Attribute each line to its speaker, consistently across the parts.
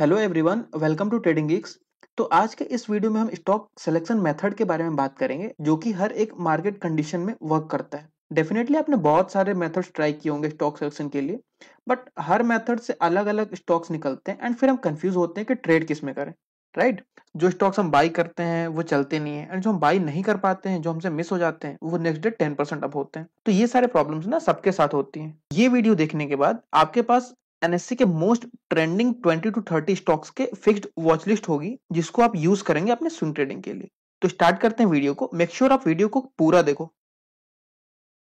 Speaker 1: Hello everyone welcome to Trading Geeks तो आज के इस वीडियो में हम स्टॉक सिलेक्शन मेथड के बारे में बात करेंगे जो कि हर एक मार्केट कंडीशन में वर्क करता है डेफिनेटली आपने बहुत सारे मेथड्स ट्राई किए होंगे स्टॉक सिलेक्शन के लिए बट हर मेथड से अलग अलग स्टॉक्स निकलते हैं एंड फिर हम कंफ्यूज होते हैं कि ट्रेड किस में करें राइट right? जो स्टॉक्स हम बाई करते हैं वो चलते नहीं है एंड जो हम बाई नहीं कर पाते हैं जो हमसे मिस हो जाते हैं वो next day ten percent up होते हैं तो ये सारे प्रॉब्लम्स ना सबके साथ होती हैं ये वीडियो देखने के बाद आपके पास एनएससी के मोस्ट ट्रेंडिंग 20 टू 30 स्टॉक्स के फिक्स्ड वॉच लिस्ट होगी जिसको आप यूज करेंगे अपने स्विंग ट्रेडिंग के लिए तो स्टार्ट करते हैं वीडियो को मेक श्योर sure आप वीडियो को पूरा देखो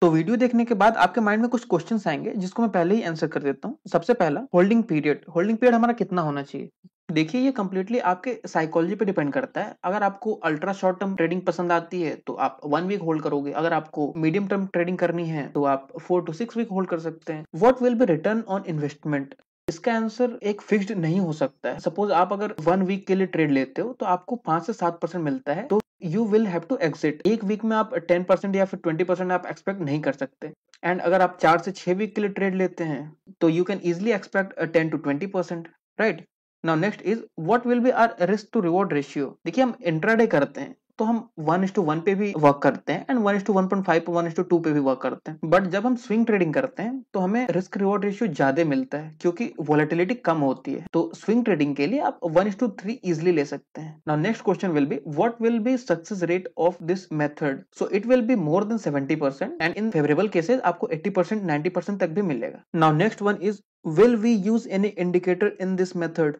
Speaker 1: तो वीडियो देखने के बाद आपके माइंड में कुछ क्वेश्चंस आएंगे जिसको मैं पहले ही आंसर कर देता हूँ सबसे पहला होल्डिंग पीरियड होल्डिंग पीरियड हमारा कितना होना चाहिए देखिए ये कम्प्लीटली आपके साइकोलॉजी पे डिपेंड करता है अगर आपको अल्ट्रा शॉर्ट टर्म ट्रेडिंग पसंद आती है तो आप वन वीक होल्ड करोगे अगर आपको मीडियम टर्म ट्रेडिंग करनी है तो आप four to six week hold कर सकते हैं what will be return on investment इसका आंसर एक फिक्स्ड नहीं हो सकता है सपोज आप अगर वन वीक के लिए ट्रेड लेते हो तो आपको पांच से सात परसेंट मिलता है तो you will have to exit एक वीक में आप टेन परसेंट या फिर ट्वेंटी परसेंट आप एक्सपेक्ट नहीं कर सकते एंड अगर आप चार से छह वीक के लिए ट्रेड लेते हैं तो you can easily expect ten to twenty percent right now next is what will be our risk to reward ratio देखिए हम इंट्राडे करते हैं तो हम वन टू वन पे भी वर्क करते हैं and one to one point five one to two पे भी वर्क करते हैं बट जब हम स्विंग ट्रेडिंग करते हैं तो हमें रिस्क रिवॉर्ड रेशियो ज्यादा मिलता है क्योंकि वॉलेटिलिटी कम होती है तो स्विंग ट्रेडिंग के लिए आप वन टू थ्री इजिली ले सकते हैं now next question will be what will be success rate of this method so it will be more than seventy percent and in favourable cases आपको eighty percent ninety percent तक भी मिलेगा now next one is will we use any indicator in this method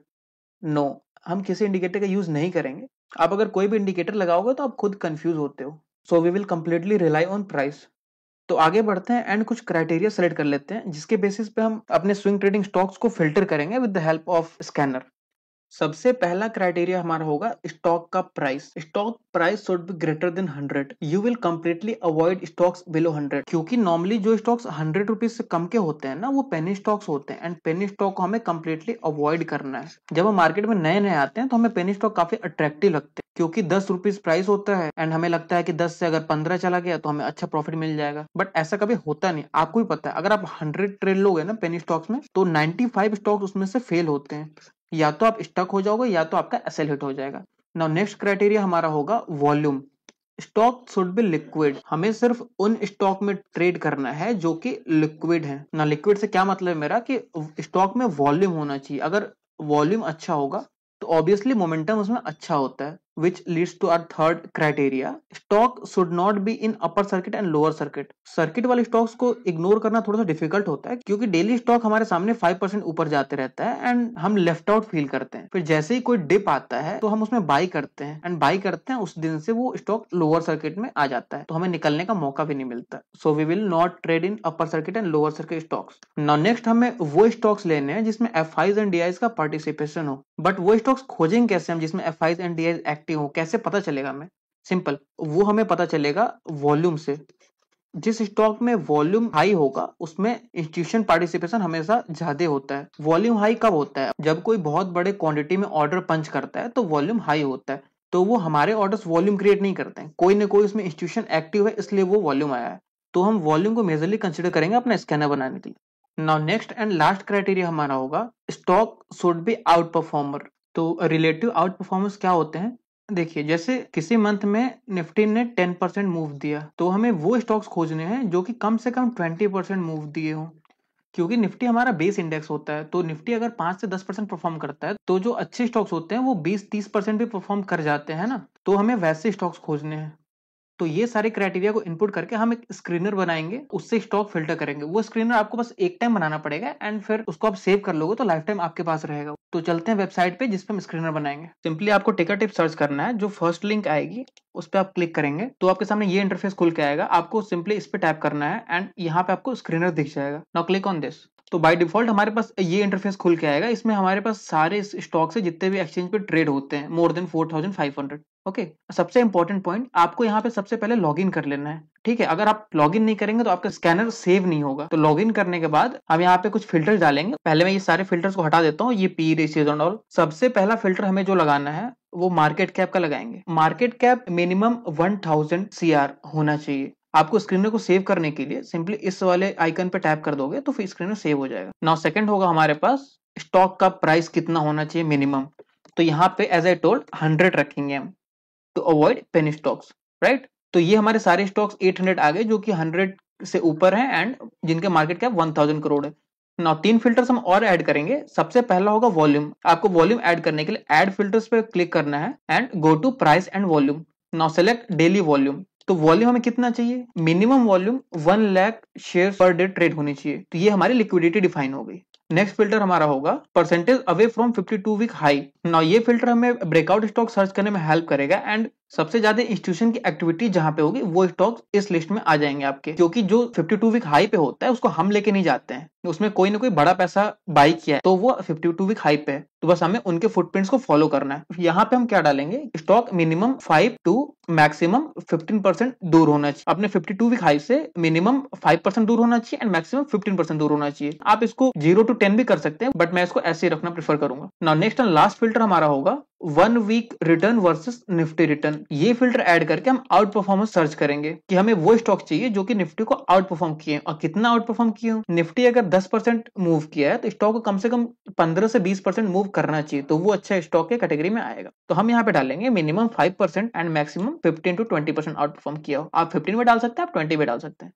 Speaker 1: no no, हम किसी indicator का use नहीं करेंगे आप अगर कोई भी इंडिकेटर लगाओगे तो आप खुद कंफ्यूज होते हो so we will completely rely on price तो आगे बढ़ते हैं एंड कुछ क्राइटेरिया सेलेक्ट कर लेते हैं जिसके बेसिस पे हम अपने स्विंग ट्रेडिंग स्टॉक्स को फिल्टर करेंगे with the help of scanner सबसे पहला क्राइटेरिया हमारा होगा स्टॉक का price stock price should be greater than hundred you will completely avoid stocks below hundred क्योंकि नॉर्मली जो स्टॉक्स हंड्रेड रुपीज से कम के होते हैं ना वो पेनी स्टॉक्स होते हैं एंड पेनी स्टॉक को हमें कम्प्लीटली अवॉइड करना है जब हम मार्केट में नए नए आते हैं तो हमें पेनी स्टॉक काफी अट्रैक्टिव लगते हैं क्योंकि दस रुपीज प्राइस होता है एंड हमें लगता है कि दस से अगर पंद्रह चला गया तो हमें अच्छा प्रॉफिट मिल जाएगा बट ऐसा कभी होता नहीं आपको भी पता है अगर आप हंड्रेड ट्रेड लोग हैं ना पेनी स्टॉक्स में तो नाइन्टी फाइव स्टॉक्स उसमें से फेल होते हैं या तो आप स्टक हो जाओगे या तो आपका एसेल हिट हो जाएगा नाउ नेक्स्ट क्राइटेरिया हमारा होगा volume stock should be liquid हमें सिर्फ उन स्टॉक में ट्रेड करना है जो कि लिक्विड है ना लिक्विड से क्या मतलब है मेरा कि स्टॉक में वॉल्यूम होना चाहिए अगर वॉल्यूम अच्छा होगा तो ऑब्वियसली मोमेंटम उसमें अच्छा होता है which leads to our third criteria stock should not be in upper circuit and lower circuit circuit wale stocks ko ignore karna thoda sa difficult hota hai kyunki daily stock hamare samne 5% upar जाते rehta hai and hum left out feel karte hain fir jaise hi koi dip aata hai to hum usme buy karte hain and buy karte hain us din se wo stock lower circuit mein aa jata hai to hame nikalne ka mauka bhi nahi milta so we will not trade in upper circuit and lower circuit stocks now next hame wo stocks lene hain jisme fis and dis ka participation ho but wo stocks khojenge kaise hum jisme fis and dis active हो कैसे पता चलेगा हमें simple वो हमें पता चलेगा volume से जिस स्टॉक में वॉल्यूम हाई होगा उसमें इंस्टीट्यूशन पार्टिसिपेशन हमेशा ज्यादा होता है वॉल्यूम हाई कब होता है जब कोई बहुत बड़े क्वांटिटी में ऑर्डर पंच करता है तो वॉल्यूम हाई होता है तो वो हमारे ऑर्डर्स वॉल्यूम क्रिएट नहीं करते हैं कोई ना कोई उसमें इंस्टीट्यूशन एक्टिव है इसलिए वो वॉल्यूम आया है तो हम वॉल्यूम को मेजरली कंसिडर करेंगे अपना स्कैनर बनाने के लिए now next and last criteria हमारा होगा stock should be outperformer तो रिलेटिव आउट परफॉर्मेंस क्या होते हैं देखिए जैसे किसी मंथ में निफ्टी ने 10 परसेंट मूव दिया तो हमें वो स्टॉक्स खोजने हैं जो कि कम से कम 20 परसेंट मूव दिए हों क्योंकि निफ्टी हमारा बेस इंडेक्स होता है तो निफ्टी अगर पांच से दस परसेंट परफॉर्म करता है तो जो अच्छे स्टॉक्स होते हैं वो बीस तीस परसेंट भी परफॉर्म कर जाते हैं ना तो हमें वैसे स्टॉक्स खोजने हैं तो ये सारे क्राइटेरिया को इनपुट करके हम एक स्क्रीनर बनाएंगे उससे स्टॉक फिल्टर करेंगे वो स्क्रीनर आपको बस एक टाइम बनाना पड़ेगा एंड फिर उसको आप सेव कर लोगे तो लाइफ टाइम आपके पास रहेगा तो चलते हैं वेबसाइट पे जिसपे हम स्क्रीनर बनाएंगे सिंपली आपको टिका टिप सर्च करना है जो फर्स्ट लिंक आएगी उस पर आप क्लिक करेंगे तो आपके सामने ये इंटरफेस खुल के आएगा आपको सिंपली इस पर टैप करना है एंड यहाँ पे आपको स्क्रीनर दिख जाएगा नाउ क्लिक ऑन दिस तो बाय डिफॉल्ट हमारे पास ये इंटरफेस खुल के आएगा इसमें हमारे पास सारे स्टॉक से जितने भी एक्सचेंज पे ट्रेड होते हैं more than four thousand five hundred okay okay, सबसे इंपॉर्टेंट पॉइंट आपको यहाँ पे सबसे पहले लॉगिन कर लेना है ठीक है अगर आप लॉगिन नहीं करेंगे तो आपका स्कैनर सेव नहीं होगा तो लॉगिन करने के बाद हम यहाँ पे कुछ फिल्टर डालेंगे पहले मैं ये सारे फिल्टर्स को हटा देता हूँ ये पी रेशियोज ऑल सबसे पहला फिल्टर हमें जो लगाना है वो मार्केट कैप का लगाएंगे market cap minimum one thousand C R होना चाहिए आपको स्क्रीनर को सेव करने के लिए सिंपली इस वाले आइकन पे टैप कर दोगे तो फिर स्क्रीनर सेव हो जाएगा नाउ सेकंड होगा हमारे पास स्टॉक का प्राइस कितना होना चाहिए मिनिमम तो यहाँ पे एज आई टोल्ड हंड्रेड रखेंगे हम to avoid penny stocks right तो ये हमारे सारे स्टॉक्स 800 आ गए जो कि 100 से ऊपर हैं एंड जिनके मार्केट कैप 1000 करोड़ है नौ तीन फिल्टर्स हम और ऐड करेंगे सबसे पहला होगा वॉल्यूम आपको वॉल्यूम ऐड करने के लिए ऐड फिल्टर्स पे क्लिक करना है and go to price and volume now select daily volume तो वॉल्यूम हमें कितना चाहिए minimum volume one lakh share per day trade होनी चाहिए तो ये हमारी लिक्विडिटी डिफाइन हो गई नेक्स्ट फिल्टर हमारा होगा percentage away from 52 week high ना ये फिल्टर हमें ब्रेकआउट स्टॉक सर्च करने में हेल्प करेगा एंड सबसे ज्यादा इंस्टीट्यूशन की एक्टिविटी जहां पे होगी वो स्टॉक्स इस लिस्ट में आ जाएंगे आपके क्योंकि जो 52 वीक हाई पे होता है उसको हम लेके नहीं जाते हैं उसमें कोई ना कोई बड़ा पैसा बाई किया है तो वो 52 वीक हाई पे है तो बस हमें उनके फुटप्रिंट्स को फॉलो करना है यहाँ पे हम क्या डालेंगे stock minimum five to maximum fifteen percent दूर होना चाहिए अपने टू वीक हाई से मिनिमम फाइव परसेंट दूर होना चाहिए एंड मैक्सिमम फिफ्टीन परसेंट दूर होना चाहिए आप इसको जीरो टू टेन भी कर सकते हैं बट मैं इसको ऐसे ही रखना प्रेफर करूंगा नेक्स्ट एंड लास्ट फिल्टर हमारा होगा one week return versus Nifty return ये फिल्टर ऐड करके हम आउट परफॉर्मेंस सर्च करेंगे कि हमें वो स्टॉक चाहिए जो कि निफ्टी को आउट परफॉर्म किए और कितना आउट परफॉर्म किए निफ्टी अगर 10 परसेंट मूव किया है तो स्टॉक को कम से कम 15 से 20 परसेंट मूव करना चाहिए तो वो अच्छा स्टॉक के कैटेगरी में आएगा तो हम यहाँ पे डालेंगे minimum five and maximum fifteen to twenty percent outperform किया हो आप फिफ्टीन में डाल सकते हैं आप ट्वेंटी में डाल सकते हैं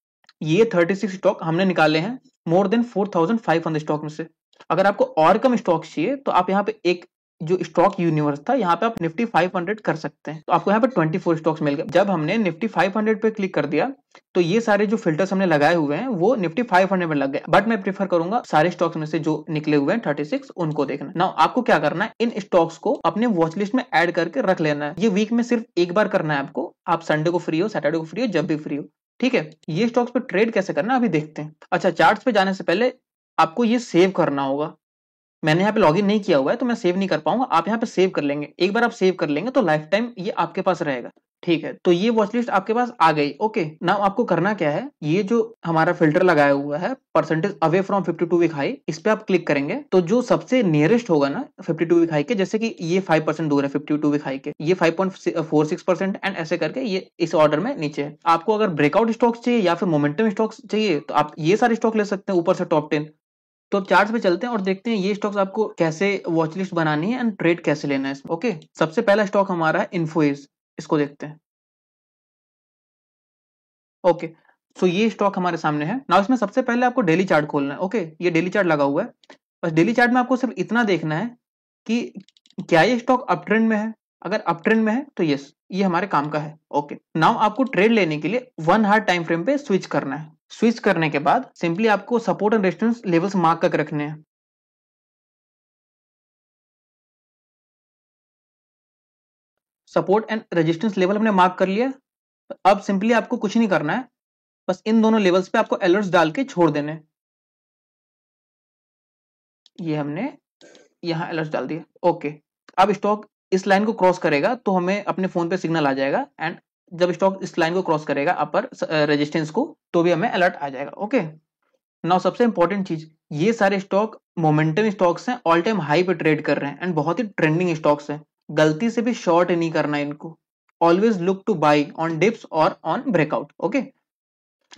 Speaker 1: ये थर्टी सिक्स स्टॉक हमने निकाले हैं more than four thousand five hundred stock में से अगर आपको और कम स्टॉक चाहिए तो आप यहाँ पे एक जो स्टॉक यूनिवर्स था यहाँ पे आप निफ्टी 500 कर सकते हैं तो आपको यहाँ पे 24 स्टॉक्स मिल गए जब हमने निफ्टी 500 पे क्लिक कर दिया तो ये सारे जो फिल्टर्स हमने लगाए हुए हैं वो निफ्टी 500 में लग गए बट मैं प्रीफर करूंगा सारे स्टॉक्स में से जो निकले हुए हैं 36 उनको देखना ना आपको क्या करना है इन स्टॉक्स को अपने वॉच लिस्ट में एड करके रख लेना है ये वीक में सिर्फ एक बार करना है आपको आप संडे को फ्री हो सैटरडे को फ्री हो जब भी फ्री हो ठीक है ये स्टॉक्स पे ट्रेड कैसे करना अभी देखते हैं अच्छा चार्ट पे जाने से पहले आपको ये सेव करना होगा मैंने यहाँ पे लॉगिन नहीं किया हुआ है तो मैं सेव नहीं कर पाऊंगा आप यहाँ पे सेव कर लेंगे एक बार आप सेव कर लेंगे तो लाइफ टाइम ये आपके पास रहेगा ठीक है तो ये वॉच लिस्ट आपके पास आ गई ओके नाउ आपको करना क्या है ये जो हमारा फिल्टर लगाया हुआ है percentage away from 52 week high इस पे आप क्लिक करेंगे तो जो सबसे नियरेस्ट होगा ना 52 वीक हाई के जैसे कि ये 5 परसेंट दूर है 52 वीक हाई के ये 5.46 परसेंट एंड ऐसे करके ये इस ऑर्डर में नीचे है आपको अगर ब्रेकआउट स्टॉक्स चाहिए या फिर मोमेंटम स्टॉक्स चाहिए तो आप ये सारे स्टॉक ले सकते हैं ऊपर से टॉप टेन तो अब चार्ट पे चलते हैं और देखते हैं ये स्टॉक्स आपको कैसे वॉचलिस्ट बनानी है एंड ट्रेड कैसे लेना है इसमें ओके सबसे पहला स्टॉक हमारा है इन्फोइज इसको देखते हैं ओके सो ये स्टॉक हमारे सामने है नाउ इसमें सबसे पहले आपको डेली चार्ट खोलना है ओके ये डेली चार्ट लगा हुआ है बस डेली चार्ट में आपको सिर्फ इतना देखना है कि क्या ये स्टॉक अप ट्रेंड में है अगर अप ट्रेंड में है तो यस ये हमारे काम का है ओके नाउ आपको ट्रेड लेने के लिए वन हार्ड टाइम फ्रेम पे स्विच करना है स्विच करने के बाद सिंपली आपको support and resistance levels mark करके रखने हैं सपोर्ट एंड रेजिस्टेंस लेवल हमने मार्क कर लिया अब सिंपली आपको कुछ नहीं करना है बस इन दोनों लेवल्स पे आपको अलर्ट्स डाल के छोड़ देने ये हमने यहां अलर्ट्स डाल दिए ओके अब स्टॉक इस लाइन को क्रॉस करेगा तो हमें अपने फोन पे सिग्नल आ जाएगा एंड जब स्टॉक इस लाइन को क्रॉस करेगा अपर रेजिस्टेंस uh, को तो भी हमें अलर्ट आ जाएगा ओके नाउ सबसे इंपॉर्टेंट चीज ये सारे स्टॉक मोमेंटम स्टॉक्स हैं ऑल टाइम हाई पे ट्रेड कर रहे हैं एंड बहुत ही ट्रेंडिंग स्टॉक्स हैं गलती से भी शॉर्ट नहीं करना इनको always look to buy on dips और ऑन ब्रेकआउट ओके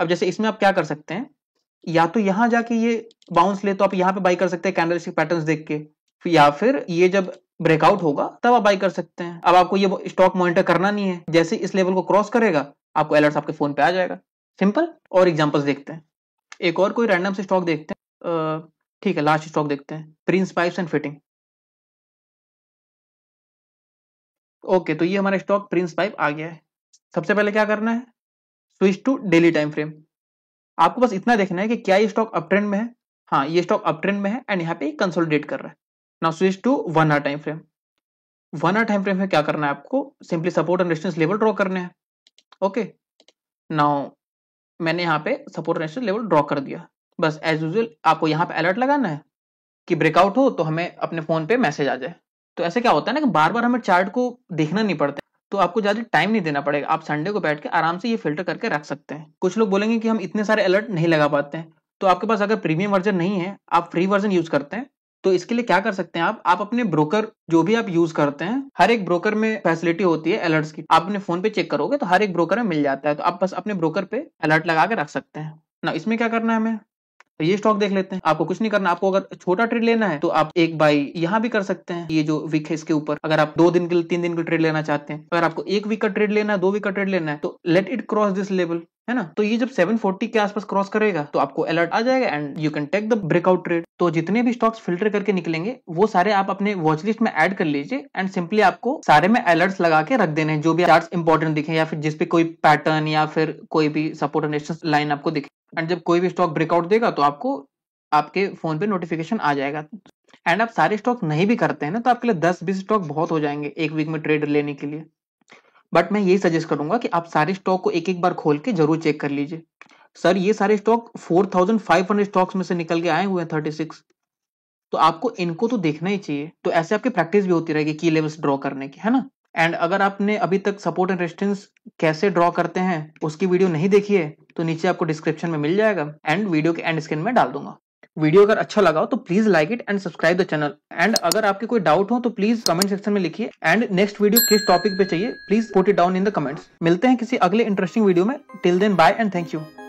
Speaker 1: अब जैसे इसमें आप क्या कर सकते हैं या तो यहां जाके ये बाउंस ले तो आप यहाँ पे बाई कर सकते हैं कैंडल पैटर्न देख के या फिर ये जब ब्रेकआउट होगा तब आप बाई कर सकते हैं अब आपको ये स्टॉक मॉनिटर करना नहीं है जैसे इस लेवल को क्रॉस करेगा आपको अलर्ट आपके फोन पे आ जाएगा सिंपल और एग्जाम्पल्स देखते हैं एक और कोई रैंडम से स्टॉक देखते हैं ठीक है लास्ट स्टॉक देखते हैं Prince Pipes and fitting okay तो ये हमारा स्टॉक प्रिंस पाइप आ गया है सबसे पहले क्या करना है switch to daily time frame आपको बस इतना देखना है कि क्या ये स्टॉक अप ट्रेंड में है हाँ ये स्टॉक अप ट्रेंड में है एंड यहाँ पे कंसोलिडेट कर रहा है now switch to one hour time frame one hour time frame में क्या करना है आपको simply support and resistance level draw करने हैं ओके नाउ मैंने यहाँ पे सपोर्ट रेजिस्टेंस लेवल ड्रॉ कर दिया बस एज यूजल आपको यहाँ पे अलर्ट लगाना है कि ब्रेकआउट हो तो हमें अपने फोन पे मैसेज आ जाए तो ऐसे क्या होता है ना कि बार बार हमें चार्ट को देखना नहीं पड़ता तो आपको ज़्यादा टाइम नहीं देना पड़ेगा आप संडे को बैठ के आराम से ये फिल्टर करके रख सकते हैं कुछ लोग बोलेंगे कि हम इतने सारे अलर्ट नहीं लगा पाते हैं तो आपके पास अगर प्रीमियम वर्जन नहीं है आप फ्री वर्जन यूज़ करते हैं तो इसके लिए क्या कर सकते हैं आप आप अपने ब्रोकर जो भी आप यूज करते हैं हर एक ब्रोकर में फैसिलिटी होती है अलर्ट्स की आप अपने फोन पे चेक करोगे तो हर एक ब्रोकर में मिल जाता है तो आप बस अपने ब्रोकर पे अलर्ट लगा के रख सकते हैं ना इसमें क्या करना है हमें तो ये स्टॉक देख लेते हैं आपको कुछ नहीं करना आपको अगर छोटा ट्रेड लेना है तो आप एक बाई यहाँ भी कर सकते हैं ये जो वीक है इसके ऊपर अगर आप दो दिन के लिए तीन दिन का ट्रेड लेना चाहते हैं अगर आपको एक वीक का ट्रेड लेना है दो वीक का ट्रेड लेना है तो let it cross this level है ना तो ये जब 740 के आसपास क्रॉस करेगा तो आपको अलर्ट आ जाएगा and you can take the breakout trade तो जितने भी स्टॉक्स फिल्टर करके निकलेंगे वो सारे आप अपने वॉच लिस्ट में ऐड कर लीजिए एंड सिंपली आपको सारे में अलर्ट्स लगा के रख देने जो भी चार्ट्स इंपॉर्टेंट दिखे या फिर जिसपे कोई पैटर्न या फिर कोई भी सपोर्ट लाइन आपको दिखे एंड जब कोई भी स्टॉक ब्रेकआउट देगा तो आपको आपके फोन पे नोटिफिकेशन आ जाएगा एंड आप सारे स्टॉक नहीं भी करते हैं ना तो आपके लिए दस बीस स्टॉक बहुत हो जाएंगे एक वीक में ट्रेड लेने के लिए बट मैं यही सजेस्ट करूंगा कि आप सारे स्टॉक को एक एक बार खोल के जरूर चेक कर लीजिए सर ये सारे stock four thousand five hundred stocks में से निकल के आए हुए हैं थर्टी सिक्स तो आपको इनको तो देखना ही चाहिए तो ऐसे आपकी प्रैक्टिस भी होती रहेगी की लेवल्स ड्रॉ करने की है ना एंड अगर आपने अभी तक सपोर्ट एंड रेजिस्टेंस कैसे ड्रॉ करते हैं उसकी वीडियो नहीं देखी है तो नीचे आपको डिस्क्रिप्शन में मिल जाएगा एंड वीडियो के एंड स्क्रीन में डाल दूंगा वीडियो अगर अच्छा लगा हो तो please like it and subscribe the channel and अगर आपके कोई डाउट हो तो प्लीज कमेंट सेक्शन में लिखिए एंड नेक्स्ट वीडियो किस टॉपिक पे चाहिए please put it down in the comments मिलते हैं किसी अगले इंटरेस्टिंग वीडियो में till then bye and thank you